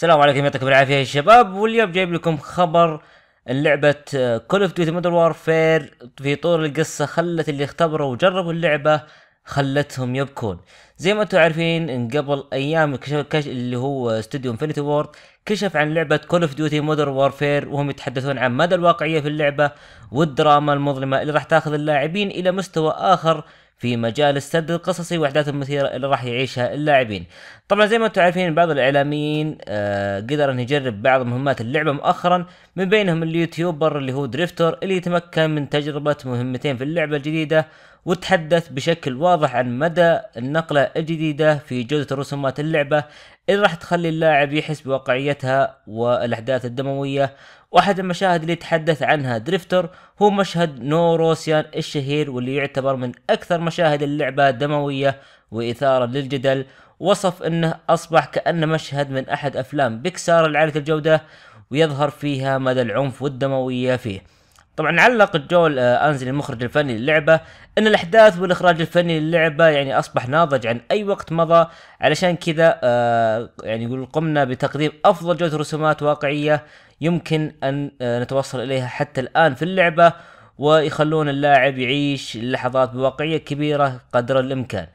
السلام عليكم يعطيكم العافية يا شباب واليوم جايب لكم خبر لعبة كول اوف ديوتي مودر وارفير في طور القصة خلت اللي اختبروا وجربوا اللعبة خلتهم يبكون زي ما انتم عارفين ان قبل ايام كشف كش اللي هو استوديو انفينيتي وورد كشف عن لعبة كول اوف ديوتي مودر وارفير وهم يتحدثون عن مدى الواقعية في اللعبة والدراما المظلمة اللي راح تاخذ اللاعبين الى مستوى اخر في مجال السرد القصصي واحداث المثيره اللي راح يعيشها اللاعبين طبعا زي ما انتم عارفين بعض الاعلاميين آه قدر ان يجرب بعض مهمات اللعبه مؤخرا من بينهم اليوتيوبر اللي هو دريفتور اللي يتمكن من تجربه مهمتين في اللعبه الجديده وتحدث بشكل واضح عن مدى النقلة الجديدة في جودة رسومات اللعبة اللي راح تخلي اللاعب يحس بواقعيتها والأحداث الدموية واحد المشاهد اللي تحدث عنها دريفتر هو مشهد نوروسيان الشهير واللي يعتبر من أكثر مشاهد اللعبة دموية وإثارة للجدل وصف أنه أصبح كأنه مشهد من أحد أفلام بيكسار العالية الجودة ويظهر فيها مدى العنف والدموية فيه طبعا علق جول انزلي آه، المخرج الفني للعبه ان الاحداث والاخراج الفني للعبه يعني اصبح ناضج عن اي وقت مضى علشان كذا آه، يعني يقول قمنا بتقديم افضل جوده رسومات واقعيه يمكن ان آه، نتوصل اليها حتى الان في اللعبه ويخلون اللاعب يعيش اللحظات بواقعيه كبيره قدر الامكان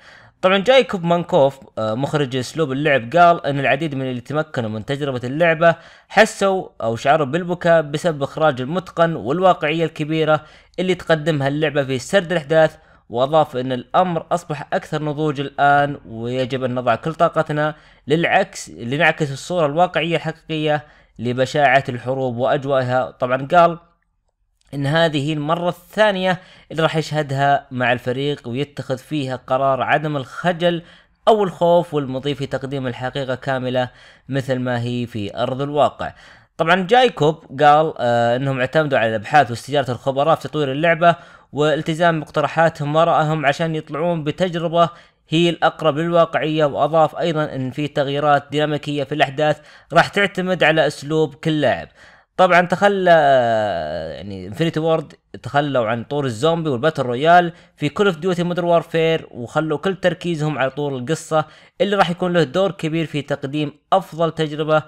طبعا جايكوب مانكوف آه، مخرج اسلوب اللعب قال ان العديد من اللي تمكنوا من تجربه اللعبه حسوا او شعروا بالبكاء بسبب اخراج المتقن والواقعيه الكبيره اللي تقدمها اللعبه في سرد الاحداث واضاف ان الامر اصبح اكثر نضوج الان ويجب ان نضع كل طاقتنا للعكس لنعكس الصوره الواقعيه الحقيقيه لبشاعه الحروب واجوائها طبعا قال ان هذه هي المرة الثانية اللي راح يشهدها مع الفريق ويتخذ فيها قرار عدم الخجل او الخوف والمضي في تقديم الحقيقة كاملة مثل ما هي في ارض الواقع طبعا جايكوب قال آه انهم اعتمدوا على الابحاث واستجارة الخبراء في تطوير اللعبة والتزام مقترحاتهم وراءهم عشان يطلعون بتجربة هي الأقرب للواقعية وأضاف أيضا أن في تغييرات ديناميكية في الأحداث راح تعتمد على أسلوب كل لاعب طبعا تخلى يعني انفنتي وورد تخلوا عن طور الزومبي والباتل رويال في كل اوف ديوتي مودر وارفير وخلوا كل تركيزهم على طور القصه اللي راح يكون له دور كبير في تقديم افضل تجربه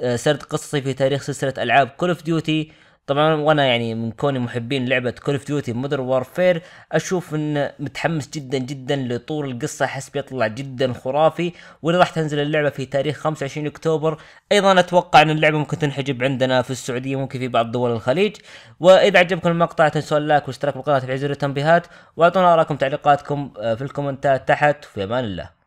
آه، سرد قصصي في تاريخ سلسله العاب كول اوف ديوتي طبعا وانا يعني من كوني محبين لعبه كول اوف ديوتي مودر وارفير اشوف ان متحمس جدا جدا لطول القصه احس بيطلع جدا خرافي واللي راح تنزل اللعبه في تاريخ 25 اكتوبر ايضا اتوقع ان اللعبه ممكن تنحجب عندنا في السعوديه ممكن في بعض دول الخليج واذا عجبكم المقطع تنسوا اللايك والاشتراك بالقناه وتفعيل زر التنبيهات واعطونا ارائكم تعليقاتكم آه، في الكومنتات تحت في امان الله